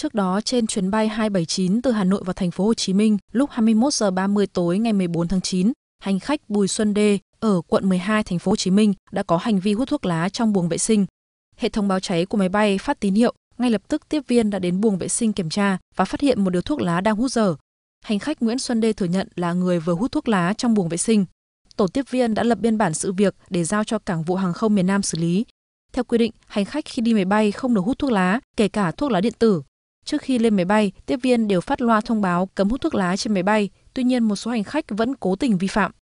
Trước đó trên chuyến bay 279 từ Hà Nội vào thành phố Hồ Chí Minh, lúc 21 giờ 30 tối ngày 14 tháng 9, hành khách Bùi Xuân Đê ở quận 12 thành phố Hồ Chí Minh đã có hành vi hút thuốc lá trong buồng vệ sinh. Hệ thống báo cháy của máy bay phát tín hiệu, ngay lập tức tiếp viên đã đến buồng vệ sinh kiểm tra và phát hiện một điếu thuốc lá đang hút dở. Hành khách Nguyễn Xuân Đê thừa nhận là người vừa hút thuốc lá trong buồng vệ sinh. Tổ tiếp viên đã lập biên bản sự việc để giao cho Cảng vụ hàng không miền Nam xử lý. Theo quy định, hành khách khi đi máy bay không được hút thuốc lá, kể cả thuốc lá điện tử. Trước khi lên máy bay, tiếp viên đều phát loa thông báo cấm hút thuốc lá trên máy bay, tuy nhiên một số hành khách vẫn cố tình vi phạm.